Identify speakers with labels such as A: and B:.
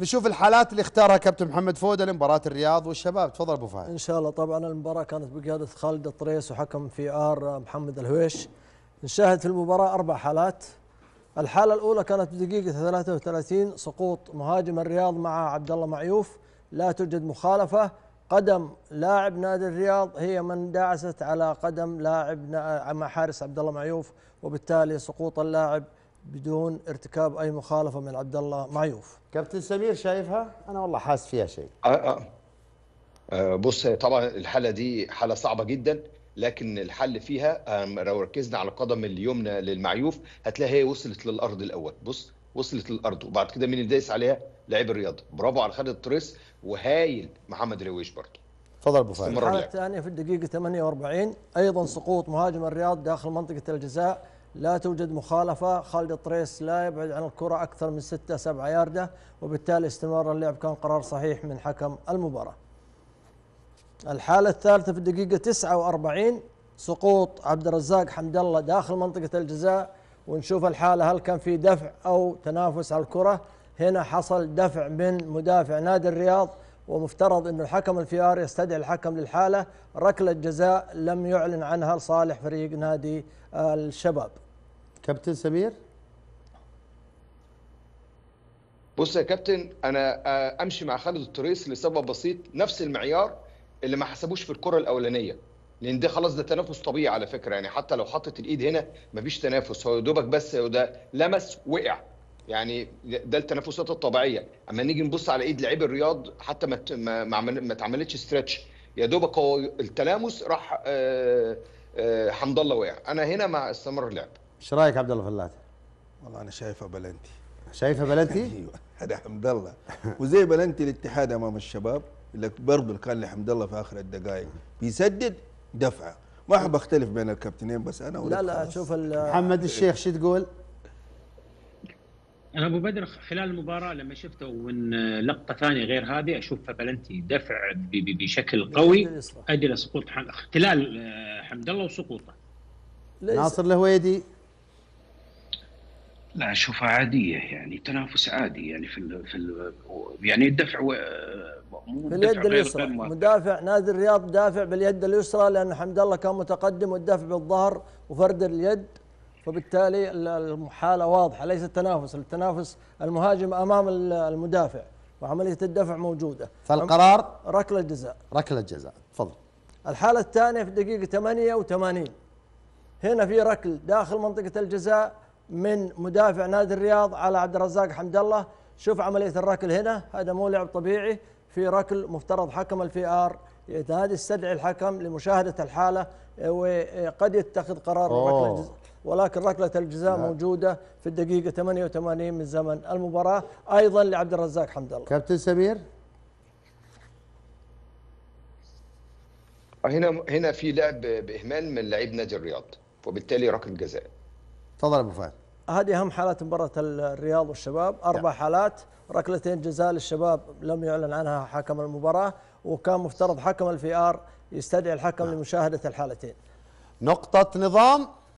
A: نشوف الحالات اللي اختارها كابتن محمد فوده لمباراه الرياض والشباب تفضل ابو فهد ان شاء الله طبعا المباراه كانت بقياده خالد الطريس وحكم في ار محمد الهويش نشاهد في المباراه اربع حالات الحاله الاولى كانت بدقيقه 33 سقوط مهاجم الرياض مع عبد الله معيوف لا توجد مخالفه قدم لاعب نادي الرياض هي من داعست على قدم لاعب مع حارس عبد الله معيوف وبالتالي سقوط اللاعب بدون ارتكاب اي مخالفه من عبد الله معيوف كابتن سمير شايفها انا والله
B: حاسس فيها شيء أه أه, آه، بص طبعا الحاله دي حاله صعبه جدا لكن الحل فيها لو ركزنا على القدم اليمنى للمعيوف هتلاقي هي وصلت للارض الاول بص وصلت للارض وبعد كده مين اللي دايس عليها لعيب الرياضه برافو على خالد التريس وهايل محمد رويش برضه تفضل ابو فهد الحاله
A: الثانيه في الدقيقه 48 ايضا سقوط مهاجم الرياض داخل منطقه الجزاء لا توجد مخالفة خالد الطريس لا يبعد عن الكرة أكثر من 6 7 ياردة وبالتالي استمرار اللعب كان قرار صحيح من حكم المباراة الحالة الثالثة في الدقيقة 49 سقوط عبد الرزاق حمد الله داخل منطقة الجزاء ونشوف الحالة هل كان في دفع أو تنافس على الكرة هنا حصل دفع من مدافع نادي الرياض ومفترض أن الحكم الفيار يستدعي الحكم للحالة ركلة جزاء لم يعلن عنها لصالح فريق نادي الشباب كابتن سمير
B: بص يا كابتن انا آه، امشي مع خالد التريس لسبب بسيط نفس المعيار اللي ما حسبوش في الكره الاولانيه لان ده خلاص ده تنافس طبيعي على فكره يعني حتى لو حطت الايد هنا مفيش تنافس هو دوبك بس ده لمس وقع يعني ده التنافسات الطبيعيه اما نيجي نبص على ايد لعيب الرياض حتى ما ما ما اتعملتش ستريتش يا دوبك هو التلامس راح آه، آه، حمد الله وقع انا هنا مع استمرار اللعب
A: ايش رايك عبد الله فلات؟
B: والله انا شايفه بلنتي
A: شايفه بلنتي؟ ايوه هذا حمد الله وزي بلنتي الاتحاد امام الشباب اللي برضه كان لحمد الله في اخر الدقائق بيسدد دفعه ما احب اختلف بين الكابتنين بس انا لا لا شوف محمد الشيخ شو تقول؟
B: انا ابو بدر خلال المباراه لما شفته من لقطه ثانيه غير هذه اشوفها بلنتي دفع بشكل قوي
A: ادى لسقوط اختلال آه، حمد الله وسقوطه ناصر
B: الهويدي لا اشوفها عاديه
A: يعني تنافس عادي يعني في الـ في الـ يعني الدفع و... مو باليد اليسرى مدافع نادي الرياض دافع باليد اليسرى لان حمد الله كان متقدم والدفع بالظهر وفرد اليد فبالتالي الحاله واضحه ليس التنافس التنافس المهاجم امام المدافع وعمليه الدفع موجوده فالقرار ركله جزاء
B: ركله جزاء تفضل
A: الحاله الثانيه في الدقيقه 88 هنا في ركل داخل منطقه الجزاء من مدافع نادي الرياض على عبد الرزاق حمد الله شوف عمليه الركل هنا هذا مو لعب طبيعي في ركل مفترض حكم الفي ار هذا يستدعي الحكم لمشاهده الحاله آه، وقد يتخذ قرار ركله ولكن ركله الجزاء لا. نعم. موجوده في الدقيقه 88 من زمن المباراه ايضا لعبد الرزاق حمد الله كابتن سمير
B: هنا هنا في لعب باهمال من لعيب نادي الرياض وبالتالي ركله جزاء تفضل ابو فهد
A: هذه اهم حالات مباراه الرياض والشباب نعم. اربع يعني. حالات ركلتين جزاء للشباب لم يعلن عنها حكم المباراه وكان مفترض حكم الفي ار يستدعي الحكم نعم. لمشاهده الحالتين نقطه نظام